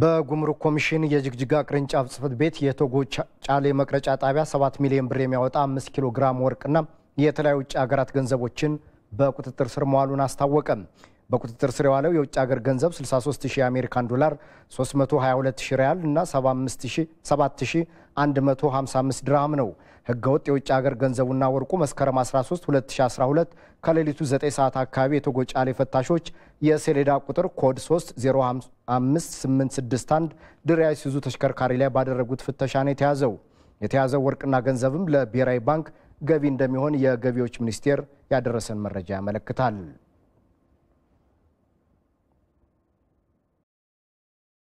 በጉምሩክ ኮሚሽን የጅግጅጋ ቅርንጫፍ ጽሕፈት ቤት የቶጎ ጫሌ መቅረጫ ጣቢያ 7 ሚሊዮን ብር የሚያወጣ 5 ኪሎ ግራም ወርቅና የተለያዩ ውጭ ሀገራት ገንዘቦችን በቁጥጥር ስር መዋሉን አስታወቀ። በቁጥጥር ስር የዋለው የውጭ ሀገር ገንዘብ 630 የአሜሪካን ዶላር፣ 3220 ሪያል እና 75155 ድርሃም ነው። ህገወጥ የውጭ ሀገር ገንዘቡና ወርቁ መስከረም 13 2012 ከሌሊቱ 9 ሰዓት አካባቢ የተጎጫ ላይ ፈታሾች የሰሌዳ ቁጥር ኮድ 305861 ድሪያ ሲዙ ተሽከርካሪ ላይ ባደረጉት ፍተሻ ነው የተያዘው። የተያዘው ወርቅና ገንዘብም ለብሔራዊ ባንክ ገቢ እንደሚሆን የገቢዎች ሚኒስቴር ያደረሰን መረጃ ያመለክታል።